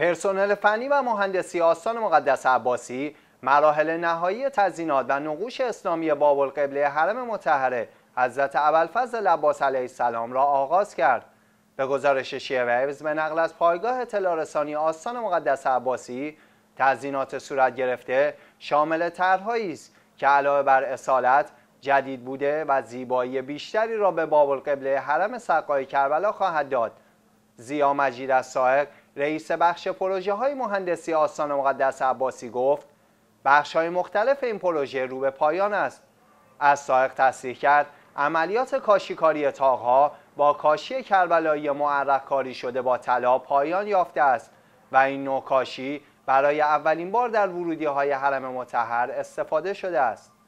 پرسنل فنی و مهندسی آستان مقدس عباسی مراحل نهایی تزینات و نقوش اسلامی باب القبله حرم متحره حضرت ابوالفضل عباس علیه السلام را آغاز کرد به گزارش شیعه و به نقل از پایگاه اطلاع رسانی آستان مقدس عباسی تزینات صورت گرفته شامل طرحهایی است که علاوه بر اصالت جدید بوده و زیبایی بیشتری را به باب القبله حرم سقای کربلا خواهد داد زیا مجید از سائق رئیس بخش پروژه های مهندسی آستان مقدس عباسی گفت بخش های مختلف این پروژه رو به پایان است از سائق تصریح کرد عملیات کاشیکاری تاغها با کاشی کربلایی معرق کاری شده با طلا پایان یافته است و این نوع کاشی برای اولین بار در ورودی های حرم متحر استفاده شده است